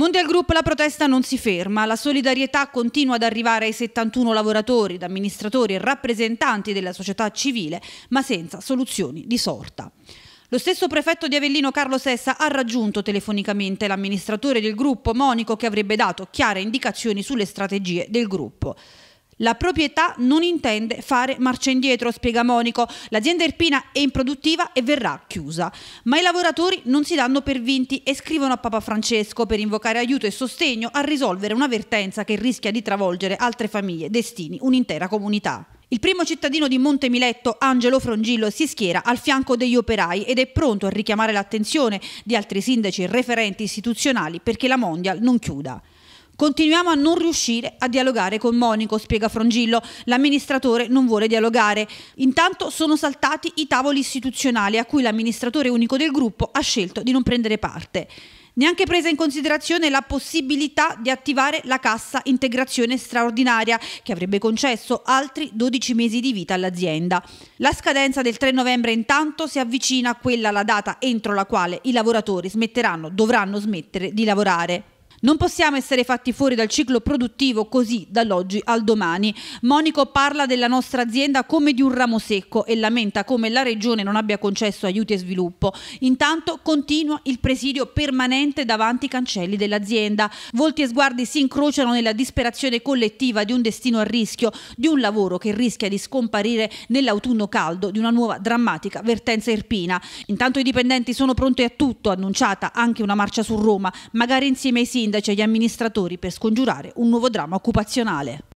Mondialgroup la protesta non si ferma, la solidarietà continua ad arrivare ai 71 lavoratori, amministratori e rappresentanti della società civile, ma senza soluzioni di sorta. Lo stesso prefetto di Avellino Carlo Sessa ha raggiunto telefonicamente l'amministratore del gruppo Monico che avrebbe dato chiare indicazioni sulle strategie del gruppo. La proprietà non intende fare marcia indietro, spiega Monico. L'azienda irpina è improduttiva e verrà chiusa. Ma i lavoratori non si danno per vinti e scrivono a Papa Francesco per invocare aiuto e sostegno a risolvere una vertenza che rischia di travolgere altre famiglie, destini, un'intera comunità. Il primo cittadino di Montemiletto, Angelo Frongillo, si schiera al fianco degli operai ed è pronto a richiamare l'attenzione di altri sindaci e referenti istituzionali perché la Mondial non chiuda. Continuiamo a non riuscire a dialogare con Monico, spiega Frongillo. L'amministratore non vuole dialogare. Intanto sono saltati i tavoli istituzionali a cui l'amministratore unico del gruppo ha scelto di non prendere parte. Neanche presa in considerazione la possibilità di attivare la cassa integrazione straordinaria che avrebbe concesso altri 12 mesi di vita all'azienda. La scadenza del 3 novembre intanto si avvicina a quella la data entro la quale i lavoratori smetteranno, dovranno smettere di lavorare. Non possiamo essere fatti fuori dal ciclo produttivo così dall'oggi al domani. Monico parla della nostra azienda come di un ramo secco e lamenta come la regione non abbia concesso aiuti e sviluppo. Intanto continua il presidio permanente davanti ai cancelli dell'azienda. Volti e sguardi si incrociano nella disperazione collettiva di un destino a rischio, di un lavoro che rischia di scomparire nell'autunno caldo di una nuova drammatica vertenza irpina. Intanto i dipendenti sono pronti a tutto, annunciata anche una marcia su Roma, magari insieme ai sindaci sindaci e gli amministratori per scongiurare un nuovo dramma occupazionale.